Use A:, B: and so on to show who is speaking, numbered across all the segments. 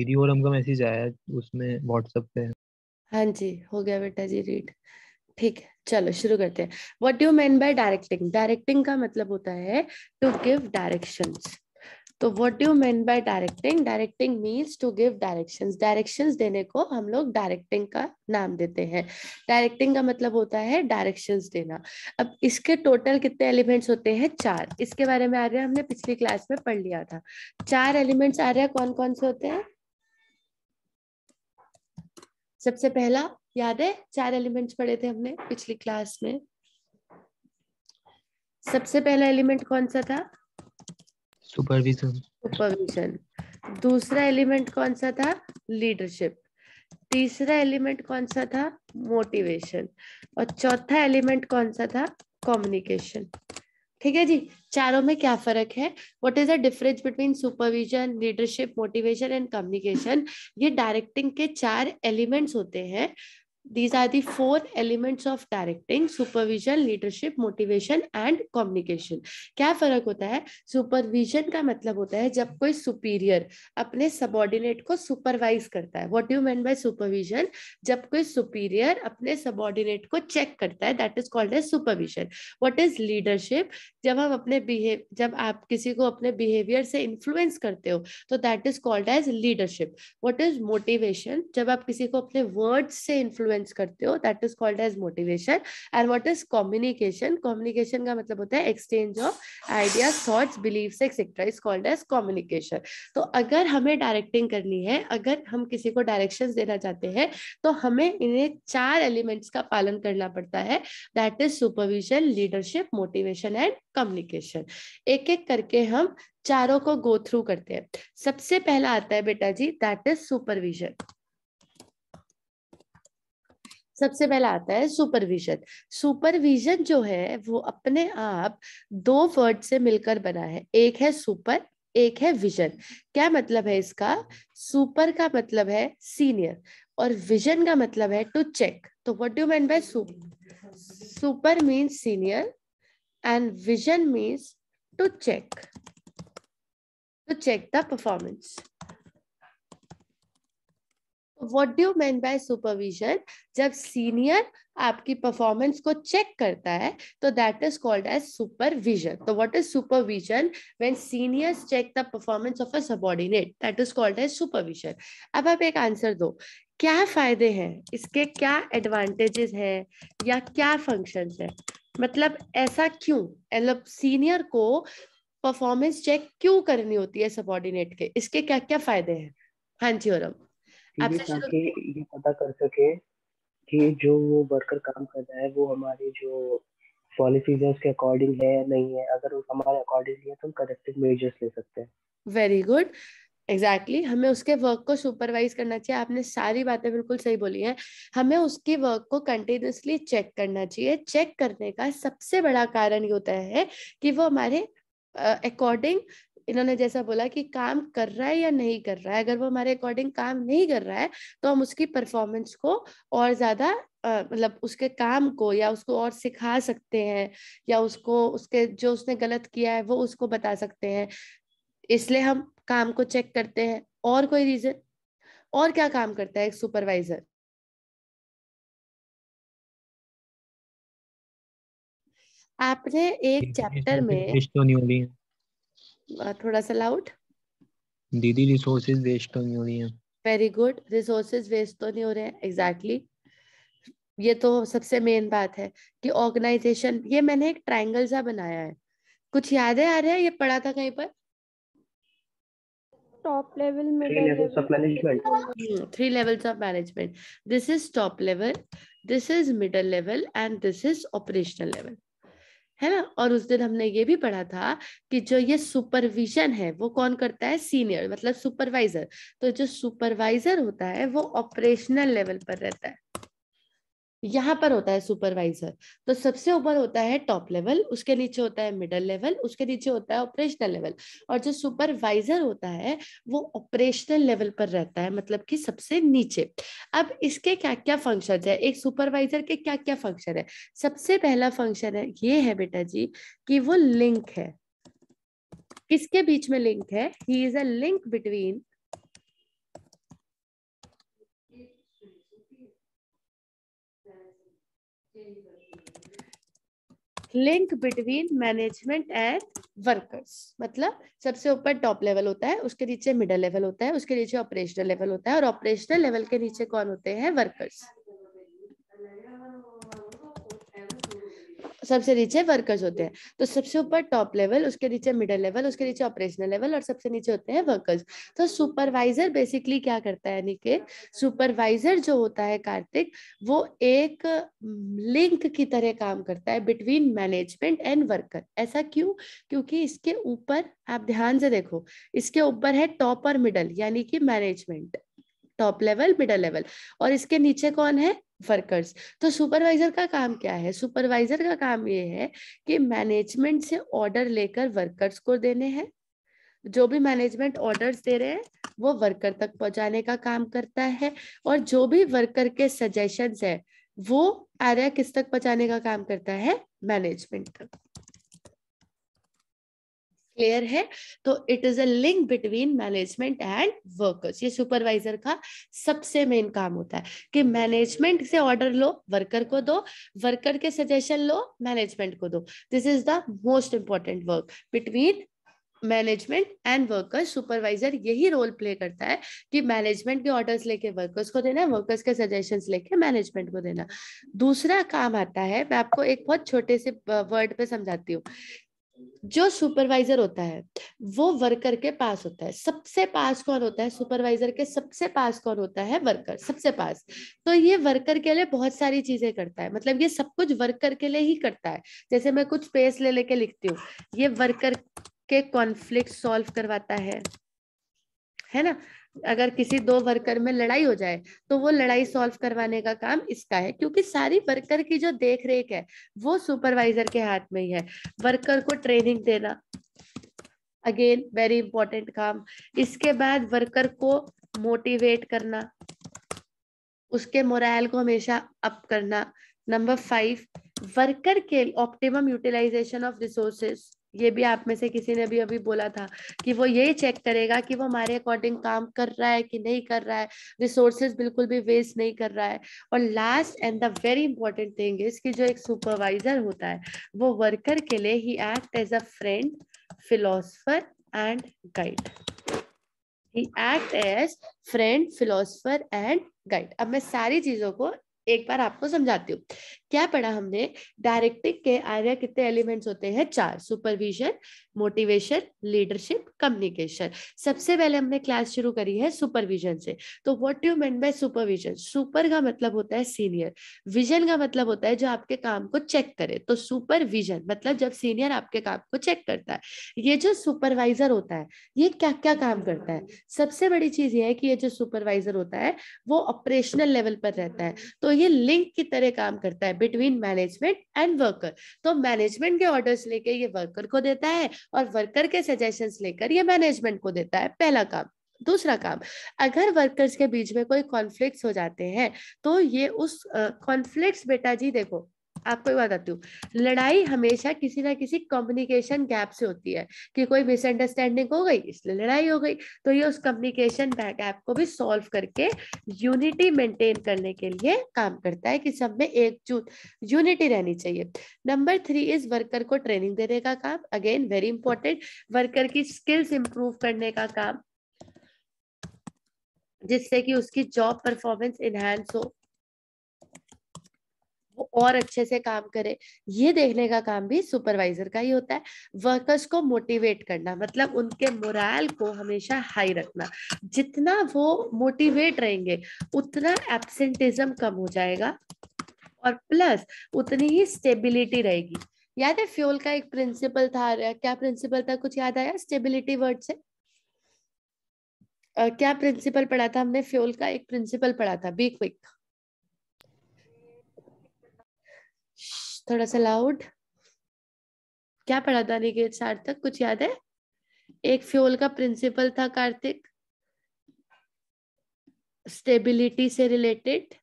A: दीदी और हमका मैसेज आया उसमें व्हाट्सएप पे
B: हाँ जी हो गया बेटा जी रीड ठीक है चलो शुरू करते हैं what you mean by directing directing का मतलब होता है टू गिव डायरेक्शंस तो what you mean by directing directing means to give directions directions देने को हम लोग डायरेक्टिंग का नाम देते हैं डायरेक्टिंग का मतलब होता है डायरेक्शंस देना अब इसके टोटल कितने एलिमेंट्स होते हैं चार इसके बारे में आ रहे हैं हमने पिछली क्लास में पढ़ लिया था चार एलिमेंट्स आ रहे हैं कौन कौन से होते हैं सबसे पहला याद है चार एलिमेंट्स पढ़े थे हमने पिछली क्लास में सबसे पहला एलिमेंट कौन सा था
A: सुपरविजन
B: सुपरविजन दूसरा एलिमेंट कौन सा था लीडरशिप तीसरा एलिमेंट कौन सा था मोटिवेशन और चौथा एलिमेंट कौन सा था कम्युनिकेशन ठीक है जी चारों में क्या फर्क है what is the difference between supervision leadership motivation and communication ये डायरेक्टिंग के चार एलिमेंट्स होते हैं these are the four elements of directing supervision leadership motivation and communication क्या फर्क होता है supervision का मतलब होता है जब कोई superior अपने subordinate को supervise करता है what do you mean by supervision जब कोई superior अपने subordinate को check करता है that is called as supervision what is leadership जब हम अपने behave जब आप किसी को अपने behavior से influence करते हो तो that is called as leadership what is motivation जब आप किसी को अपने words से influence इन्फ्लुएंस करते हो that is called as motivation and what is communication communication का मतलब होता है exchange of idea thoughts believe etcetera is called as communication तो अगर हमें डायरेक्टिंग करनी है अगर हम किसी को डायरेक्शन देना चाहते हैं तो हमें इन्हें चार एलिमेंट्स का पालन करना पड़ता है that is supervision leadership motivation and communication एक एक करके हम चारों को गो थ्रू करते हैं सबसे पहला आता है बेटा जी दैट इज सुपरविजन सबसे पहला आता है सुपरविजन सुपरविजन जो है वो अपने आप दो वर्ड से मिलकर बना है एक है सुपर एक है विजन क्या मतलब है इसका सुपर का मतलब है सीनियर और विजन का मतलब है टू चेक तो what do mean by super super means senior and vision means to check to check the performance what do man by supervision जब सीनियर आपकी परफॉर्मेंस को चेक करता है तो that is called as supervision तो what is supervision when seniors check the performance of a subordinate that is called as supervision अब आप एक आंसर दो क्या फायदे हैं इसके क्या एडवांटेजेस हैं या क्या फंक्शंस हैं मतलब ऐसा क्यों मतलब सीनियर को परफॉर्मेंस चेक क्यों करनी होती है सबॉर्डिनेट के इसके क्या क्या फायदे हैं हाँ जी और इसलिए ताकि
A: ये पता कर सके कि जो वो वर्कर काम कर रहा है वो हमारी जो पॉलिसीज है उसके अकॉर्डिंग है या नहीं है अगर वो हमारे अकॉर्डिंग है तो हम करेक्टिव मेजर्स ले सकते हैं
B: वेरी गुड एग्जैक्टली exactly. हमें उसके वर्क को सुपरवाइज करना चाहिए आपने सारी बातें बिल्कुल सही बोली हैं हमें उसके वर्क को कंटिन्यूसली चेक करना चाहिए चेक करने का सबसे बड़ा कारण ये होता है कि वो हमारे अकॉर्डिंग uh, इन्होंने जैसा बोला कि काम कर रहा है या नहीं कर रहा है अगर वो हमारे अकॉर्डिंग काम नहीं कर रहा है तो हम उसकी परफॉर्मेंस को और ज्यादा मतलब उसके काम को या उसको और सिखा सकते हैं या उसको उसके जो उसने गलत किया है वो उसको बता सकते हैं इसलिए हम काम को चेक करते हैं और कोई रीजन और क्या काम करता है एक सुपरवाइजर आपने एक चैप्टर
A: में
B: थोड़ा सा लाउड
A: दीदी रिसोर्सेज वेस्ट तो नहीं हो रही हैं
B: वेरी गुड रिसोर्सेज वेस्ट तो नहीं हो रहे एग्जैक्टली exactly. ये तो सबसे मेन बात है कि ऑर्गेनाइजेशन ये मैंने एक ट्रायंगल सा बनाया है कुछ यादें आ रहा है ये पढ़ा था कहीं पर top level management three levels of management this is top level this is middle level and this is operational level है ना और उस दिन हमने ये भी पढ़ा था कि जो ये सुपरविजन है वो कौन करता है सीनियर मतलब सुपरवाइजर तो जो सुपरवाइजर होता है वो ऑपरेशनल लेवल पर रहता है यहाँ पर होता है सुपरवाइजर तो सबसे ऊपर होता है टॉप लेवल उसके नीचे होता है मिडल लेवल उसके नीचे होता है ऑपरेशनल लेवल और जो सुपरवाइजर होता है वो ऑपरेशनल लेवल पर रहता है मतलब कि सबसे नीचे अब इसके क्या क्या फंक्शन है एक सुपरवाइजर के क्या क्या फंक्शन है सबसे पहला फंक्शन है ये है बेटा जी कि वो लिंक है किसके बीच में लिंक है he is a link between link between management and workers मतलब सबसे ऊपर टॉप लेवल होता है उसके नीचे मिडल लेवल होता है उसके नीचे ऑपरेशनल लेवल होता है और ऑपरेशनल लेवल के नीचे कौन होते हैं वर्कर्स सबसे नीचे वर्कर्स होते हैं तो सबसे ऊपर टॉप लेवल उसके नीचे मिडिल लेवल उसके नीचे ऑपरेशनल लेवल और सबसे नीचे होते हैं वर्कर्स तो सुपरवाइजर बेसिकली क्या करता है यानी कि सुपरवाइजर जो होता है कार्तिक वो एक लिंक mm, की तरह काम करता है बिटवीन मैनेजमेंट एंड वर्कर ऐसा क्यों क्योंकि इसके ऊपर आप ध्यान से देखो इसके ऊपर है टॉप और मिडल यानी कि management top level middle level और इसके नीचे कौन है वर्कर्स तो सुपरवाइजर का काम क्या है सुपरवाइजर का काम ये है कि मैनेजमेंट से ऑर्डर लेकर वर्कर्स को देने हैं जो भी मैनेजमेंट ऑर्डर्स दे रहे हैं वो वर्कर तक पहुंचाने का काम करता है और जो भी वर्कर के सजेशंस है वो आर्या किस तक पहुंचाने का काम करता है मैनेजमेंट तक क्लियर है तो it is a link between management and workers ये सुपरवाइजर का सबसे मेन काम होता है कि मैनेजमेंट से ऑर्डर लो वर्कर को दो वर्कर के सजेशन लो मैनेजमेंट को दो this is the most important work between management and workers supervisor यही रोल प्ले करता है कि मैनेजमेंट के ऑर्डर्स लेके वर्कर्स को देना वर्कर्स के सजेशंस लेके मैनेजमेंट को देना दूसरा काम आता है मैं आपको एक बहुत छोटे से वर्ड uh, पे समझाती हूँ जो सुपरवाइजर होता है वो वर्कर के पास होता है सबसे पास कौन होता है सुपरवाइजर के सबसे पास कौन होता है वर्कर सबसे पास तो ये वर्कर के लिए बहुत सारी चीजें करता है मतलब ये सब कुछ वर्कर के लिए ही करता है जैसे मैं कुछ पेज ले लेके लिखती हूँ ये वर्कर के कॉन्फ्लिक्ट सॉल्व करवाता है है ना अगर किसी दो वर्कर में लड़ाई हो जाए तो वो लड़ाई सॉल्व करवाने का काम इसका है क्योंकि सारी वर्कर की जो देख रेख है वो सुपरवाइजर के हाथ में ही है वर्कर को ट्रेनिंग देना अगेन वेरी इंपॉर्टेंट काम इसके बाद वर्कर को मोटिवेट करना उसके मोरल को हमेशा अप करना नंबर फाइव वर्कर के ऑप्टिमम यूटिलाइजेशन ऑफ रिसोर्सेस ये भी आप में से किसी ने भी अभी बोला था कि वो यही चेक करेगा कि वो हमारे अकॉर्डिंग काम कर रहा है कि नहीं कर रहा है रिसोर्सेज बिल्कुल भी वेस्ट नहीं कर रहा है और last and the very important thing is कि जो एक सुपरवाइजर होता है वो वर्कर के लिए he act as a friend philosopher and guide he act as friend philosopher and guide अब मैं सारी चीजों को एक बार आपको समझाती हूँ क्या पढ़ा हमने डायरेक्टिव के आर्य कितने एलिमेंट्स होते हैं चार सुपरविजन मोटिवेशन लीडरशिप कम्युनिकेशन सबसे पहले हमने क्लास शुरू करी है सुपरविजन से तो what you mean by supervision super का मतलब होता है सीनियर विजन का मतलब होता है जो आपके काम को चेक करे तो सुपरविजन मतलब जब सीनियर आपके काम को चेक करता है ये जो सुपरवाइजर होता है ये क्या क्या काम करता है सबसे बड़ी चीज ये है कि ये जो सुपरवाइजर होता है वो ऑपरेशनल लेवल पर रहता है तो ये लिंक की तरह काम करता है बिटवीन मैनेजमेंट एंड वर्कर तो मैनेजमेंट के ऑर्डर्स लेके ये वर्कर को देता है और वर्कर के सजेशंस लेकर ये मैनेजमेंट को देता है पहला काम दूसरा काम अगर वर्कर्स के बीच में कोई कॉन्फ्लिक्ट्स हो जाते हैं तो ये उस कॉन्फ्लिक्ट्स बेटा जी देखो आपको एक बताती हूँ लड़ाई हमेशा किसी ना किसी कम्युनिकेशन गैप से होती है कि कोई मिसअंडरस्टैंडिंग हो गई इसलिए लड़ाई हो गई तो ये उस कम्युनिकेशन गैप को भी सॉल्व करके यूनिटी मेंटेन करने के लिए काम करता है कि सब में एकजुट यूनिटी रहनी चाहिए नंबर थ्री इज वर्कर को ट्रेनिंग देने का काम अगेन वेरी इंपॉर्टेंट वर्कर की स्किल्स इंप्रूव करने का काम जिससे कि उसकी जॉब परफॉर्मेंस इनहेंस हो वो और अच्छे से काम करे ये देखने का काम भी सुपरवाइजर का ही होता है वर्कर्स को मोटिवेट करना मतलब उनके मोरल को हमेशा हाई रखना जितना वो मोटिवेट रहेंगे उतना एबसेंटिज्म कम हो जाएगा और प्लस उतनी ही स्टेबिलिटी रहेगी याद है फ्यूल का एक प्रिंसिपल था क्या प्रिंसिपल था कुछ याद आया स्टेबिलिटी वर्ड से Uh, क्या प्रिंसिपल पढ़ा था हमने फ्यूल का एक प्रिंसिपल पढ़ा था बी क्विक थोड़ा सा लाउड क्या पढ़ा था निकेत सार्थक कुछ याद है एक फ्यूल का प्रिंसिपल था कार्तिक स्टेबिलिटी से related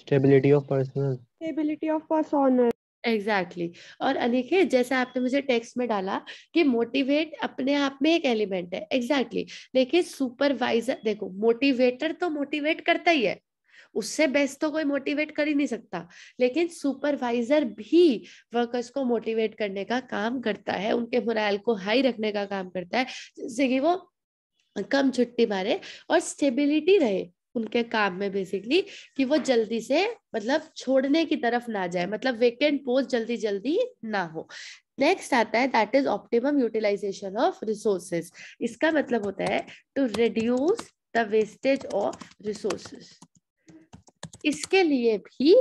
A: stability of personal
B: stability of personal exactly और अनिखे जैसे आपने मुझे टेक्स्ट में डाला कि मोटिवेट अपने आप में एक एलिमेंट है एग्जैक्टली exactly. देखिए सुपरवाइजर देखो मोटिवेटर तो मोटिवेट करता ही है उससे बेस्ट तो कोई मोटिवेट कर ही नहीं सकता लेकिन सुपरवाइजर भी वर्कर्स को मोटिवेट करने का काम करता है उनके मोराल को हाई रखने का काम करता है जिससे कि वो कम छुट्टी मारे और स्टेबिलिटी रहे उनके काम में बेसिकली कि वो जल्दी से मतलब छोड़ने की तरफ ना जाए मतलब वेकेंट पोस्ट जल्दी जल्दी ना हो नेक्स्ट आता है that is optimum utilization of resources इसका मतलब होता है to reduce the wastage of resources इसके लिए भी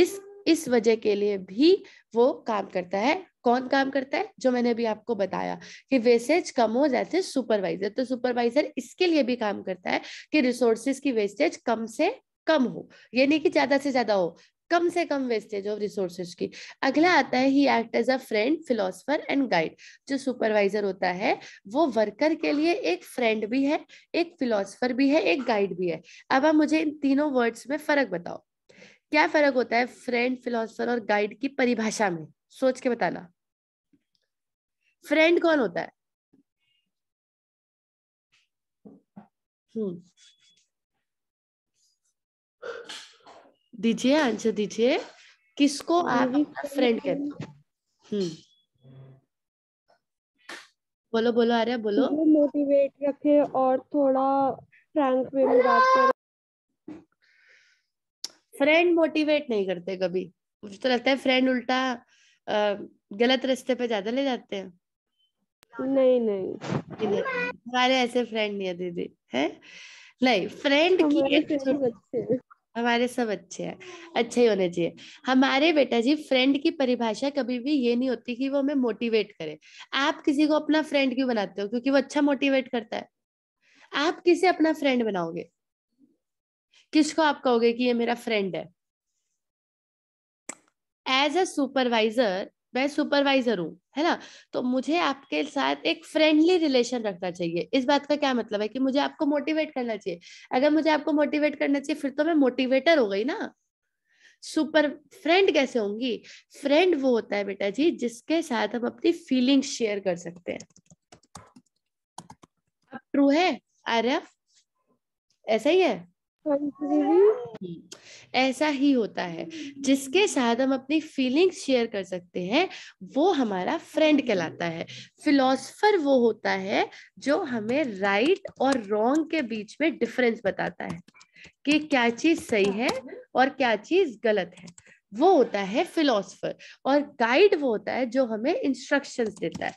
B: इस इस वजह के लिए भी वो काम करता है कौन काम करता है जो मैंने अभी आपको बताया कि वेस्टेज कम हो जैसे सुपरवाइजर तो सुपरवाइजर इसके लिए भी काम करता है कि रिसोर्सेज की वेस्टेज कम से कम हो यानी नहीं कि ज्यादा से ज्यादा हो कम से कम वेस्टेज ऑफ रिसोर्सेज की अगला आता है he act as a friend philosopher and guide जो सुपरवाइजर होता है वो वर्कर के लिए एक फ्रेंड भी है एक फिलोसफर भी है एक गाइड भी है अब आप मुझे इन तीनों वर्ड्स में फर्क बताओ क्या फर्क होता है फ्रेंड फिलोसफर और गाइड की परिभाषा में सोच के बताना फ्रेंड कौन होता है हम्म दीजिए आंसर दीजिए किसको हाँ, आप हाँ, अपना फ्रेंड हाँ। कहते हो हम्म बोलो बोलो आर्या बोलो
A: मोटिवेट रखे और थोड़ा फ्रैंक वे में बात करें
B: फ्रेंड मोटिवेट नहीं करते कभी मुझे तो लगता है फ्रेंड उल्टा गलत रास्ते पे ज्यादा ले जाते हैं नहीं नहीं हमारे ऐसे फ्रेंड नहीं है दीदी है नहीं फ्रेंड की हमारे सब अच्छे हैं अच्छे ही होने चाहिए हमारे बेटा जी फ्रेंड की परिभाषा कभी भी ये नहीं होती कि वो हमें मोटिवेट करे आप किसी को अपना फ्रेंड क्यों बनाते हो क्योंकि वो अच्छा मोटिवेट करता है आप किसे अपना फ्रेंड बनाओगे किसको आप कहोगे कि ये मेरा फ्रेंड है एज अ सुपरवाइजर मैं सुपरवाइजर हूँ है ना तो मुझे आपके साथ एक फ्रेंडली रिलेशन रखना चाहिए इस बात का क्या मतलब है कि मुझे आपको मोटिवेट करना चाहिए अगर मुझे आपको मोटिवेट करना चाहिए फिर तो मैं मोटिवेटर हो गई ना सुपर फ्रेंड कैसे होंगी फ्रेंड वो होता है बेटा जी जिसके साथ हम अपनी फीलिंग शेयर कर सकते हैं ट्रू है आर्या ऐसा ही है हाँ हम्म, ऐसा ही होता है जिसके साथ हम अपनी फीलिंग्स शेयर कर सकते हैं वो हमारा फ्रेंड कहलाता है फिलोसफर वो होता है जो हमें राइट और रॉन्ग के बीच में डिफरेंस बताता है कि क्या चीज सही है और क्या चीज गलत है वो होता है फिलोसफर और गाइड वो होता है जो हमें इंस्ट्रक्शंस देता है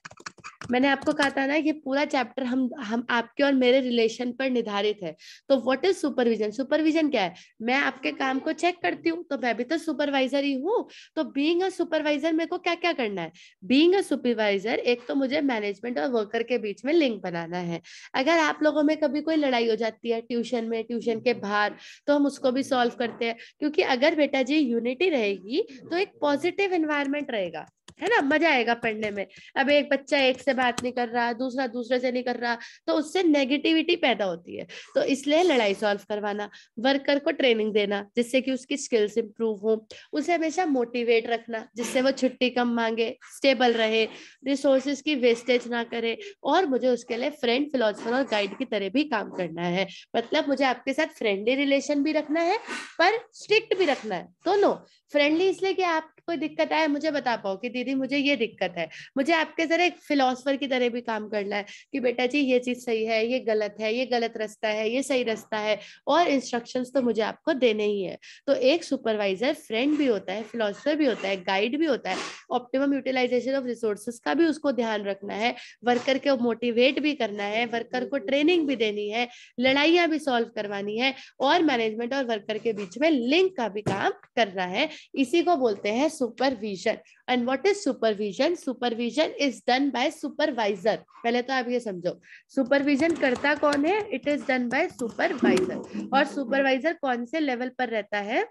B: मैंने आपको कहा था ना ये पूरा चैप्टर हम हम आपके और मेरे रिलेशन पर निर्धारित है तो व्हाट इज सुपरविजन सुपरविजन क्या है मैं आपके काम को चेक करती हूँ तो मैं भी तो सुपरवाइजर ही हूँ तो बीइंग अ सुपरवाइजर मेरे को क्या क्या करना है बीइंग अ सुपरवाइजर एक तो मुझे मैनेजमेंट और वर्कर के बीच में लिंक बनाना है अगर आप लोगों में कभी कोई लड़ाई हो जाती है ट्यूशन में ट्यूशन के बाहर तो हम उसको भी सॉल्व करते हैं क्योंकि अगर बेटा जी यूनिटी रहेगी तो एक पॉजिटिव एनवायरमेंट रहेगा है ना मजा आएगा पढ़ने में अब एक बच्चा एक से बात नहीं कर रहा दूसरा दूसरे से नहीं कर रहा तो उससे नेगेटिविटी पैदा होती है तो इसलिए लड़ाई सॉल्व करवाना वर्कर को ट्रेनिंग देना जिससे कि उसकी स्किल्स इंप्रूव हो उसे हमेशा मोटिवेट रखना जिससे वो छुट्टी कम मांगे स्टेबल रहे रिसोर्सेज की वेस्टेज ना करे और मुझे उसके लिए फ्रेंड फिलोसफर और गाइड की तरह भी काम करना है मतलब मुझे आपके साथ फ्रेंडली रिलेशन भी रखना है पर स्ट्रिक्ट भी रखना है दोनों फ्रेंडली इसलिए कि आप कोई दिक्कत आए मुझे बता पाओ कि दीदी मुझे ये दिक्कत है मुझे आपके जरा एक फिलोसफर की तरह भी काम करना है कि बेटा जी ये चीज सही है ये गलत है ये गलत रास्ता है ये सही रास्ता है और इंस्ट्रक्शन तो मुझे आपको देने ही है तो एक सुपरवाइजर फ्रेंड भी होता है फिलोसफर भी होता है गाइड भी होता है ऑप्टिमम यूटिलाइजेशन ऑफ रिसोर्सेस का भी उसको ध्यान रखना है वर्कर को मोटिवेट भी करना है वर्कर को ट्रेनिंग भी देनी है लड़ाइयां भी सॉल्व करवानी है और मैनेजमेंट और वर्कर के बीच में लिंक का भी काम करना है इसी को बोलते हैं supervision and what is supervision supervision is done by supervisor पहले तो आप ये समझो सुपरविजन करता कौन है it is done by supervisor और सुपरवाइजर कौन से लेवल पर रहता है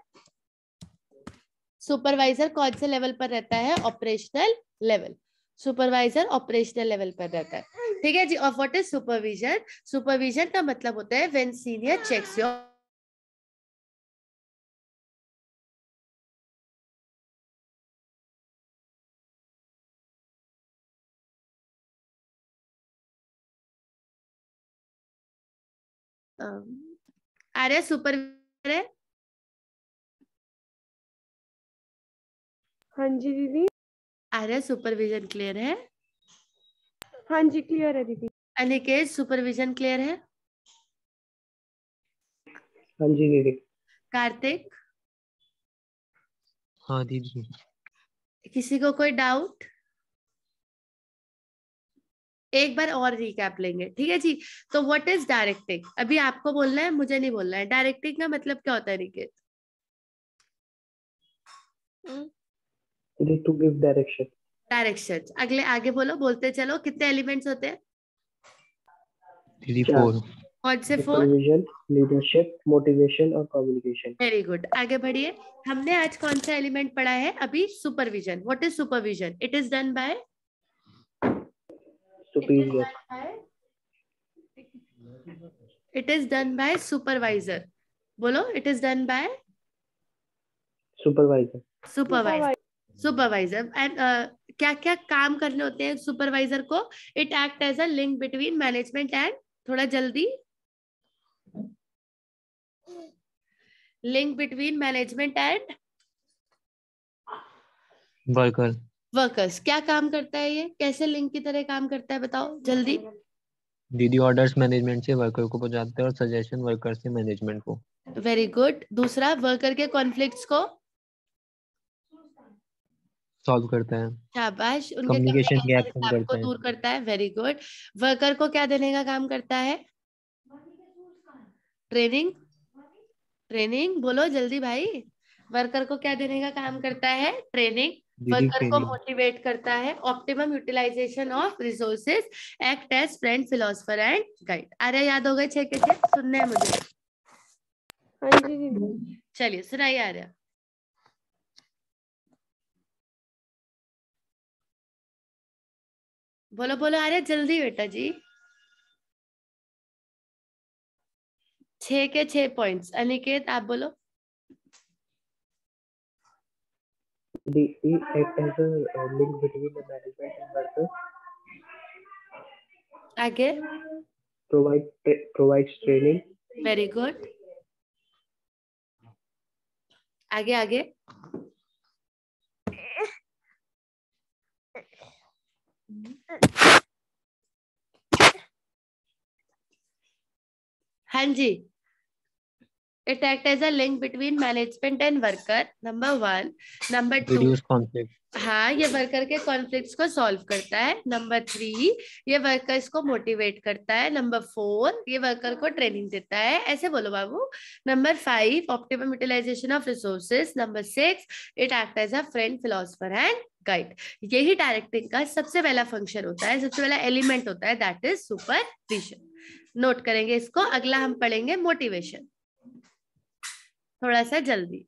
B: सुपरवाइजर कौन से लेवल पर रहता है operational level supervisor operational level पर रहता है ठीक है जी of what is supervision supervision का मतलब होता है व्हेन सीनियर चेक्स योर
A: अरे सुपर है हाँ जी दीदी
B: अरे सुपरविजन क्लियर है हाँ जी क्लियर है दीदी अनिकेश सुपरविजन क्लियर है
A: हाँ जी दीदी कार्तिक हाँ दीदी
B: किसी को कोई डाउट एक बार और रिकैप लेंगे ठीक है जी तो व्हाट इज डायरेक्टिंग अभी आपको बोलना है मुझे नहीं बोलना है डायरेक्टिंग का मतलब क्या होता है Niket
A: to give direction
B: direction अगले आगे बोलो बोलते चलो कितने एलिमेंट्स होते हैं कौन से फोर
A: लीडरशिप मोटिवेशन और कम्युनिकेशन
B: वेरी गुड आगे बढ़िए हमने आज कौन सा एलिमेंट पढ़ा है अभी supervision what is supervision it is done by superior it is done by supervisor bolo it is done by
A: supervisor supervisor
B: supervisor and uh, क्या क्या काम करने होते हैं सुपरवाइजर को it act as a link between management and थोड़ा जल्दी link between management and worker workers क्या काम करता है ये कैसे लिंक की तरह काम करता है बताओ जल्दी
A: दीदी ऑर्डर्स मैनेजमेंट से वर्कर को पहुंचाते हैं और सजेशन वर्कर से मैनेजमेंट को
B: वेरी गुड दूसरा वर्कर के कॉन्फ्लिक्ट्स को
A: सॉल्व करता है
B: शाबाश उनके कम्युनिकेशन गैप को दूर करता है वेरी गुड वर्कर को क्या देने का काम करता है ट्रेनिंग ट्रेनिंग बोलो जल्दी भाई वर्कर को क्या देने का काम करता है ट्रेनिंग वर्कर को मोटिवेट करता है optimum utilization of resources act as friend philosopher and guide अरे याद हो गए छह के छह सुनने हैं मुझे
A: हाँ चलिए सुनाइए आर्या बोलो बोलो आर्या जल्दी बेटा जी छ के छह पॉइंट्स अनिकेत आप बोलो the e act as a link between the management and workers. again provide provides training. Very good. आगे आगे
B: हाँ जी It act as a link between management and worker. Number 1 Number 2 Reduce conflict. हाँ ये worker के conflicts को solve करता है number three ये वर्कर इसको मोटिवेट करता है नंबर फोर ये वर्कर को ट्रेनिंग देता है ऐसे बोलो बाबू number five optimum utilization of resources number six it act as a friend philosopher and guide यही डायरेक्टिंग का सबसे पहला फंक्शन होता है सबसे पहला एलिमेंट होता है दैट इज सुपर नोट करेंगे इसको अगला हम पढ़ेंगे मोटिवेशन थोड़ा
A: सा जल्दी